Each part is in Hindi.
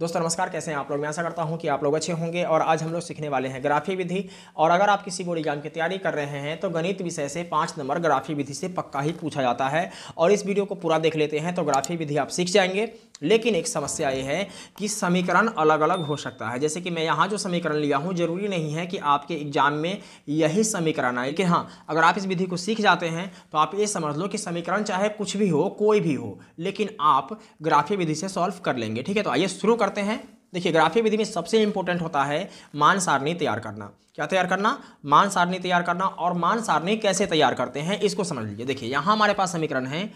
दोस्तों नमस्कार कैसे हैं आप लोग मैं आशा करता हूं कि आप लोग अच्छे होंगे और आज हम लोग सीखने वाले हैं ग्राफी विधि और अगर आप किसी बोर्ड एग्जाम की तैयारी कर रहे हैं तो गणित विषय से पाँच नंबर ग्राफी विधि से पक्का ही पूछा जाता है और इस वीडियो को पूरा देख लेते हैं तो ग्राफी विधि आप सीख जाएंगे लेकिन एक समस्या ये है कि समीकरण अलग अलग हो सकता है जैसे कि मैं यहाँ जो समीकरण लिया हूँ जरूरी नहीं है कि आपके एग्जाम में यही समीकरण आए कि हाँ अगर आप इस विधि को सीख जाते हैं तो आप ये समझ लो कि समीकरण चाहे कुछ भी हो कोई भी हो लेकिन आप ग्राफी विधि से सॉल्व कर लेंगे ठीक है तो आइए शुरू करते हैं देखिए ग्राफी विधि में सबसे इंपॉर्टेंट होता है मान सारणी तैयार करना क्या तैयार करना मान सारणी तैयार करना और मान सारणी कैसे तैयार करते हैं इसको समझ लीजिए देखिए यहाँ हमारे पास समीकरण है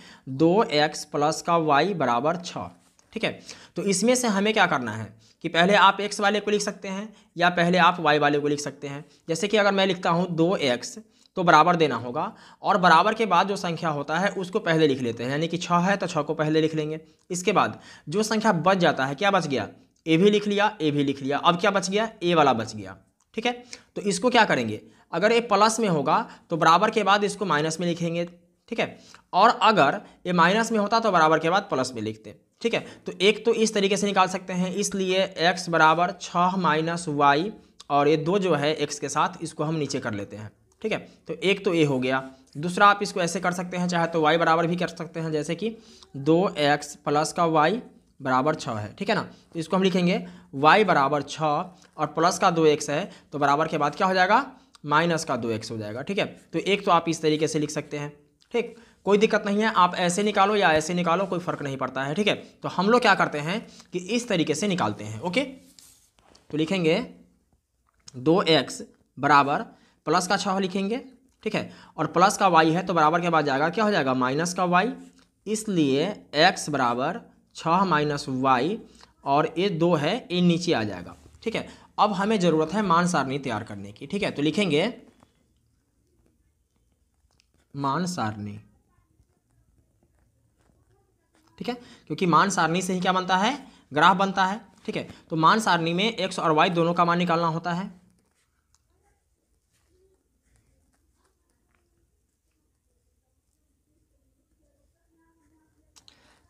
दो एक्स प्लस का वाई बराबर छः ठीक है तो इसमें से हमें क्या करना है कि पहले आप एक्स वाले को लिख सकते हैं या पहले आप वाई वाले को लिख सकते हैं जैसे कि अगर मैं लिखता हूँ दो एक्स तो बराबर देना होगा और बराबर के बाद जो संख्या होता है उसको पहले लिख लेते हैं यानी कि छः है तो छः को पहले लिख लेंगे इसके बाद जो संख्या बच जाता है क्या बच गया ए भी लिख लिया ए भी लिख लिया अब क्या बच गया ए वाला बच गया ठीक है तो इसको क्या करेंगे अगर ये प्लस में होगा तो बराबर के बाद इसको माइनस में लिखेंगे ठीक है और अगर ये माइनस में होता तो बराबर के बाद प्लस में लिखते ठीक है तो एक तो इस तरीके से निकाल सकते हैं इसलिए एक्स बराबर छः माइनस वाई और ये दो जो है एक्स के साथ इसको हम नीचे कर लेते हैं ठीक है तो एक तो ए हो गया दूसरा आप इसको ऐसे कर सकते हैं चाहे तो वाई बराबर भी कर सकते हैं जैसे कि दो एक्स प्लस का वाई बराबर छः है ठीक है ना तो इसको हम लिखेंगे वाई बराबर छः और प्लस का दो एक्स है तो बराबर के बाद क्या हो जाएगा माइनस का दो एक्स हो जाएगा ठीक है तो एक तो आप इस तरीके से लिख सकते हैं ठीक कोई दिक्कत नहीं है आप ऐसे निकालो या ऐसे निकालो कोई फ़र्क नहीं पड़ता है ठीक है तो हम लोग क्या करते हैं कि इस तरीके से निकालते हैं ओके तो लिखेंगे दो एक्स बराबर प्लस का छः लिखेंगे ठीक है और प्लस का वाई है तो बराबर के बाद जाएगा क्या हो जाएगा माइनस का वाई इसलिए एक्स बराबर छः माइनस वाई और ये दो है ये नीचे आ जाएगा ठीक है अब हमें ज़रूरत है मान सारणी तैयार करने की ठीक है तो लिखेंगे मान सारणी ठीक है क्योंकि मान सारणी से ही क्या बनता है ग्राह बनता है ठीक है तो मान सारणी में एक्स और वाई दोनों का मान निकालना होता है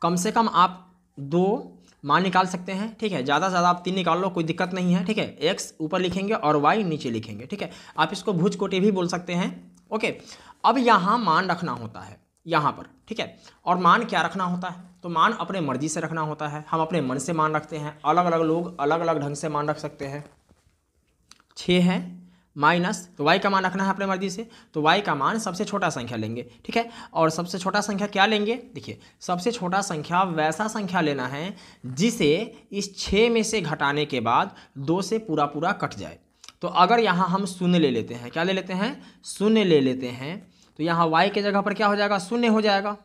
कम से कम आप दो मान निकाल सकते हैं ठीक है ज़्यादा से ज़्यादा आप तीन निकाल लो कोई दिक्कत नहीं है ठीक है एक्स ऊपर लिखेंगे और वाई नीचे लिखेंगे ठीक है आप इसको भुज कोटे भी बोल सकते हैं ओके अब यहाँ मान रखना होता है यहाँ पर ठीक है और मान क्या रखना होता है तो मान अपने मर्जी से रखना होता है हम अपने मन से मान रखते हैं अलग अलग लोग अलग अलग ढंग से मान रख सकते हैं छः है माइनस तो वाई का मान रखना है अपने मर्जी से तो वाई का मान सबसे छोटा संख्या लेंगे ठीक है और सबसे छोटा संख्या क्या लेंगे देखिए सबसे छोटा संख्या वैसा संख्या लेना है जिसे इस छः में से घटाने के बाद दो से पूरा पूरा कट जाए तो अगर यहाँ हम शून्य ले लेते हैं क्या ले लेते हैं शून्य ले लेते हैं तो यहाँ वाई के जगह पर क्या हो जाएगा शून्य हो जाएगा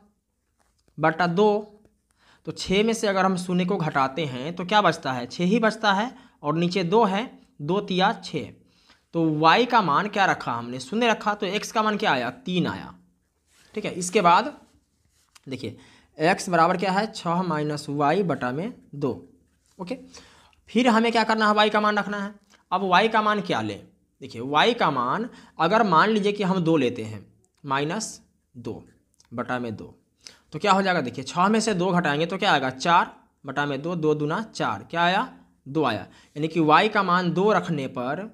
बटा दो तो छः में से अगर हम शून्य को घटाते हैं तो क्या बचता है छः ही बचता है और नीचे दो है दो तिया छः तो y का मान क्या रखा हमने शून्य रखा तो x का मान क्या आया तीन आया ठीक है इसके बाद देखिए x बराबर क्या है छः माइनस वाई बटा में दो ओके फिर हमें क्या करना है y का मान रखना है अब y का मान क्या लें देखिए y का मान अगर मान लीजिए कि हम दो लेते हैं माइनस दो बटा में दो तो क्या हो जाएगा देखिए छः में से दो घटाएंगे तो क्या आएगा चार बटा में दो दो दूना चार क्या आया दो आया यानी कि वाई का मान दो रखने पर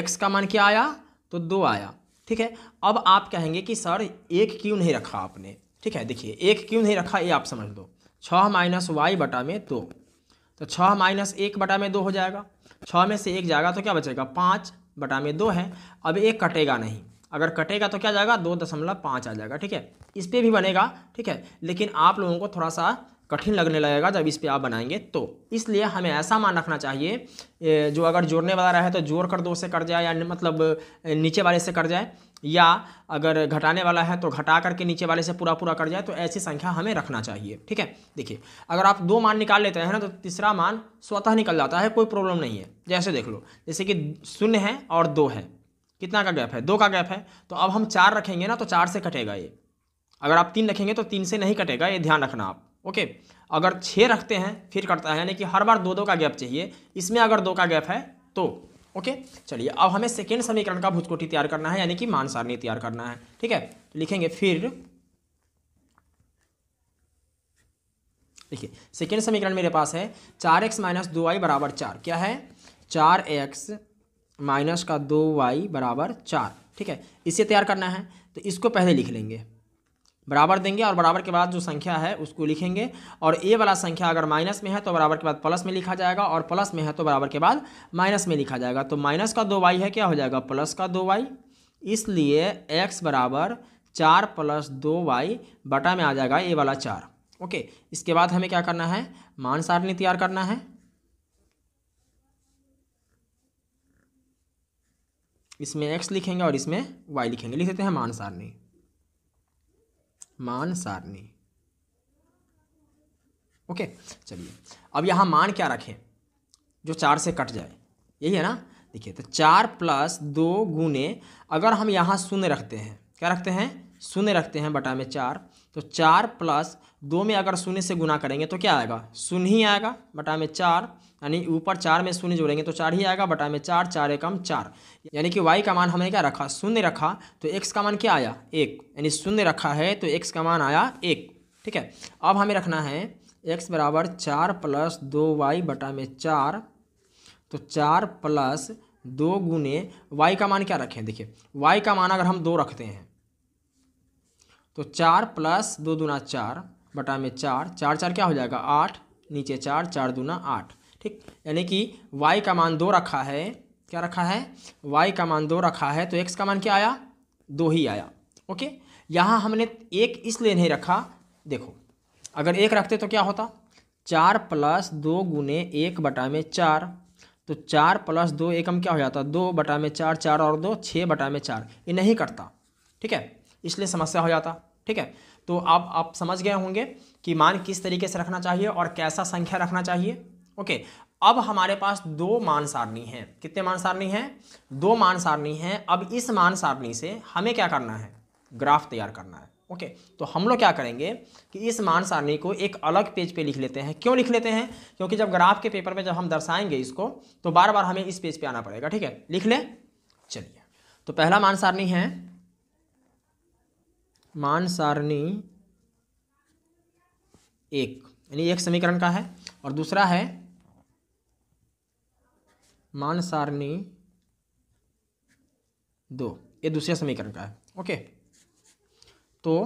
एक्स का मान क्या आया तो दो आया ठीक है अब आप कहेंगे कि सर एक क्यों नहीं रखा आपने ठीक है देखिए एक क्यों नहीं रखा ये आप समझ दो छः माइनस वाई बटा में दो तो छः माइनस एक बटा में दो हो जाएगा छः में से एक जाएगा तो क्या बचेगा पाँच बटा में दो है अब एक कटेगा नहीं अगर कटेगा तो क्या जाएगा दो दशमलव पाँच आ जाएगा ठीक है इस पर भी बनेगा ठीक है लेकिन आप लोगों को थोड़ा सा कठिन लगने लगेगा जब इस पर आप बनाएंगे तो इसलिए हमें ऐसा मान रखना चाहिए जो अगर जोड़ने वाला रहे तो जोड़ कर दो से कर जाए या मतलब नीचे वाले से कर जाए या अगर घटाने वाला है तो घटा करके नीचे वाले से पूरा पूरा कर जाए तो ऐसी संख्या हमें रखना चाहिए ठीक है देखिए अगर आप दो मान निकाल लेते हैं ना तो तीसरा मान स्वतः निकल जाता है कोई प्रॉब्लम नहीं है जैसे देख लो जैसे कि शून्य है और दो है कितना का गैप है दो का गैप है तो अब हम चार रखेंगे ना तो चार से कटेगा ये अगर आप तीन रखेंगे तो तीन से नहीं कटेगा ये ध्यान रखना आप ओके अगर छः रखते हैं फिर कटता है यानी कि हर बार दो दो का गैप चाहिए इसमें अगर दो का गैप है तो ओके चलिए अब हमें सेकेंड समीकरण का भूतकोटी तैयार करना है यानी कि मान सारणी तैयार करना है ठीक है तो लिखेंगे फिर देखिए सेकेंड समीकरण मेरे पास है चार एक्स माइनस दो वाई बराबर चार क्या है चार एक्स माइनस का दो वाई बराबर चार ठीक है इसे तैयार करना है तो इसको पहले लिख लेंगे बराबर देंगे और बराबर के बाद जो संख्या है उसको लिखेंगे और ए वाला संख्या अगर माइनस में है तो बराबर के बाद प्लस में लिखा जाएगा और प्लस में है तो बराबर के बाद माइनस में लिखा जाएगा तो माइनस का दो वाई है क्या हो जाएगा प्लस का दो वाई इसलिए एक्स बराबर चार प्लस दो वाई बटा में आ जाएगा ए वाला चार ओके इसके बाद हमें क्या करना है मान सारणी तैयार करना है इसमें एक्स लिखेंगे और इसमें वाई लिखेंगे लिख देते हैं मान सारणी मान सारणी ओके चलिए अब यहाँ मान क्या रखें जो चार से कट जाए यही है ना देखिए तो चार प्लस दो गुने अगर हम यहाँ शून्य रखते हैं क्या रखते हैं शून्य रखते हैं बटा में चार तो चार प्लस दो में अगर शून्य से गुना करेंगे तो क्या आएगा शून्य ही आएगा बटा में चार यानी ऊपर चार में शून्य जोड़ेंगे तो चार ही आएगा बटा में चार चार एकम चार यानी कि वाई का मान हमने क्या रखा शून्य रखा तो एक्स का मान क्या आया एक यानी शून्य रखा है तो एक्स का मान आया एक ठीक है अब हमें रखना है एक्स बराबर चार प्लस दो वाई बटा में चार तो चार प्लस दो गुने वाई का मान क्या रखें देखिए वाई का मान अगर हम दो रखते हैं तो चार प्लस दो दूना चार बटा में चार चार चार क्या हो जाएगा आठ नीचे चार चार दूना आठ ठीक यानी कि y का मान दो रखा है क्या रखा है y का मान दो रखा है तो x का मान क्या आया दो ही आया ओके यहाँ हमने एक इसलिए नहीं रखा देखो अगर एक रखते तो क्या होता चार प्लस दो गुने एक बटा में चार तो चार प्लस दो एकम क्या हो जाता दो बटा में चार चार और दो छः बटा में चार ये नहीं करता ठीक है इसलिए समस्या हो जाता ठीक है तो आप आप समझ गए होंगे कि मान किस तरीके से रखना चाहिए और कैसा संख्या रखना चाहिए ओके अब हमारे पास दो मान सारणी हैं कितने मान सारणी हैं दो मान सारणी हैं अब इस मान सारणी से हमें क्या करना है ग्राफ तैयार करना है ओके तो हम लोग क्या करेंगे कि इस मान सारणी को एक अलग पेज पे लिख लेते हैं क्यों लिख लेते हैं क्योंकि जब ग्राफ के पेपर में जब हम दर्शाएंगे इसको तो बार बार हमें इस पेज पे आना पड़ेगा ठीक है लिख लें चलिए तो पहला मान सारणी है मान सारणी एक यानी एक समीकरण का है और दूसरा है मान सारणी दो ये दूसरे समीकरण का है ओके तो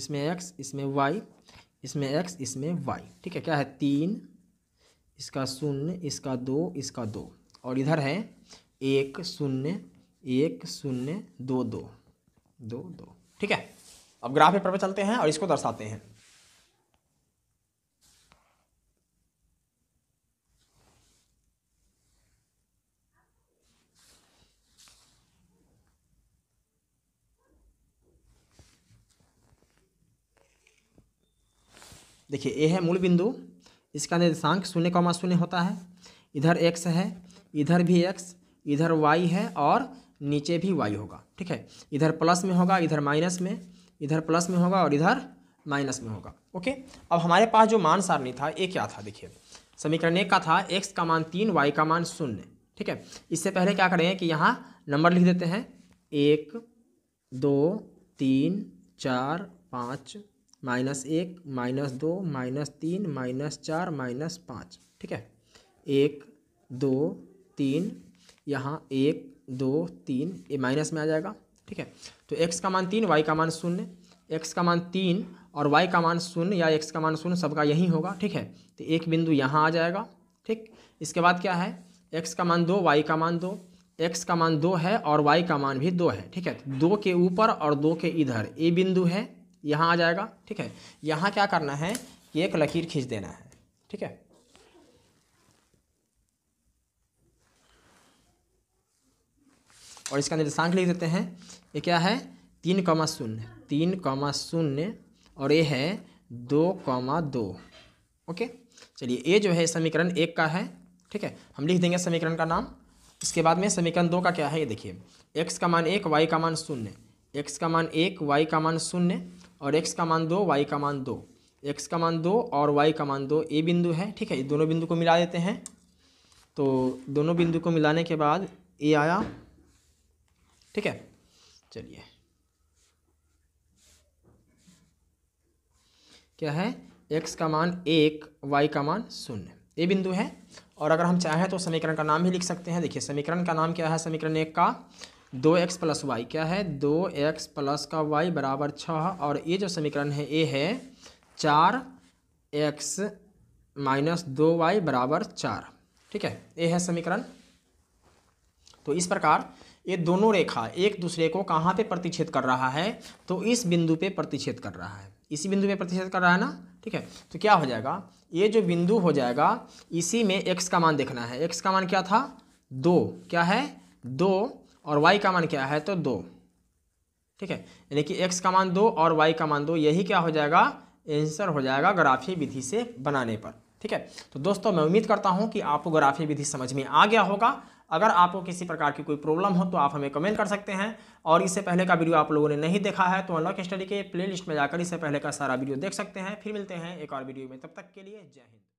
इसमें एक्स इसमें वाई इसमें एक्स इसमें वाई ठीक है क्या है तीन इसका शून्य इसका दो इसका दो और इधर है एक शून्य एक शून्य दो दो दो दो ठीक है अब ग्राफ पेपर पर चलते हैं और इसको दर्शाते हैं देखिए ए है मूल बिंदु इसका निर्देशांक शून्य कौमा शून्य होता है इधर एक्स है इधर भी एक्स इधर वाई है और नीचे भी वाई होगा ठीक है इधर प्लस में होगा इधर माइनस में इधर प्लस में होगा और इधर माइनस में होगा ओके अब हमारे पास जो मान सारणी था ये क्या था देखिए समीकरण एक का था एक्स का मान तीन वाई का मान शून्य ठीक है इससे पहले क्या करेंगे कि यहाँ नंबर लिख देते हैं एक दो तीन चार पाँच माइनस एक माइनस दो माइनस तीन माइनस चार माइनस पाँच ठीक है एक दो तीन यहाँ एक दो तीन ये माइनस में आ जाएगा ठीक है तो x का मान तीन y का मान शून्य x का मान तीन और y का मान शून्य या x का मान शून्य सबका यही होगा ठीक है तो एक बिंदु यहाँ आ जाएगा ठीक इसके बाद क्या है x का मान दो y का मान दो x का मान दो है और y का मान भी दो है ठीक है दो के ऊपर और दो के इधर ये बिंदु है यहाँ आ जाएगा ठीक है यहाँ क्या करना है कि एक लकीर खींच देना है ठीक है और इसका निर्देशांक लिख देते हैं ये क्या है तीन कॉमा शून्य तीन कॉमा शून्य और ये है दो कौमा दो ओके चलिए ये जो है समीकरण एक का है ठीक है हम लिख देंगे समीकरण का नाम इसके बाद में समीकरण दो का क्या है ये देखिए एक्स का मान एक वाई का मान शून्य एक्स का मान एक वाई का मान शून्य और एक्स का मान दो वाई का मान दो एक्स का मान दो और वाई का मान दो ए बिंदु है ठीक है दोनों बिंदु को मिला देते हैं तो दोनों बिंदु को मिलाने के बाद ए आया ठीक है चलिए क्या है एक्स का मान एक वाई का मान शून्य ये बिंदु है और अगर हम चाहें तो समीकरण का नाम ही लिख सकते हैं देखिए समीकरण का नाम क्या है समीकरण एक का दो एक्स प्लस वाई क्या है दो एक्स प्लस का वाई बराबर छः और ये जो समीकरण है ये है चार एक्स माइनस दो वाई बराबर चार ठीक है ये है समीकरण तो इस प्रकार ये दोनों रेखा एक दूसरे को कहाँ पे प्रतिच्छेद कर रहा है तो इस बिंदु पे प्रतिच्छेद कर रहा है इसी बिंदु पे प्रतिच्छेद कर रहा है ना ठीक है तो क्या हो जाएगा ये जो बिंदु हो जाएगा इसी में एक्स का मान देखना है एक्स का मान क्या था दो क्या है दो और वाई का मान क्या है तो दो ठीक है यानी कि एक्स का मान दो और वाई का मान दो यही क्या हो जाएगा एंसर हो जाएगा ग्राफी विधि से बनाने पर ठीक है तो दोस्तों मैं उम्मीद करता हूँ कि आपको ग्राफी विधि समझ में आ गया होगा अगर आपको किसी प्रकार की कोई प्रॉब्लम हो तो आप हमें कमेंट कर सकते हैं और इससे पहले का वीडियो आप लोगों ने नहीं देखा है तो अनलॉक स्टडी के प्लेलिस्ट में जाकर इससे पहले का सारा वीडियो देख सकते हैं फिर मिलते हैं एक और वीडियो में तब तक के लिए जय हिंद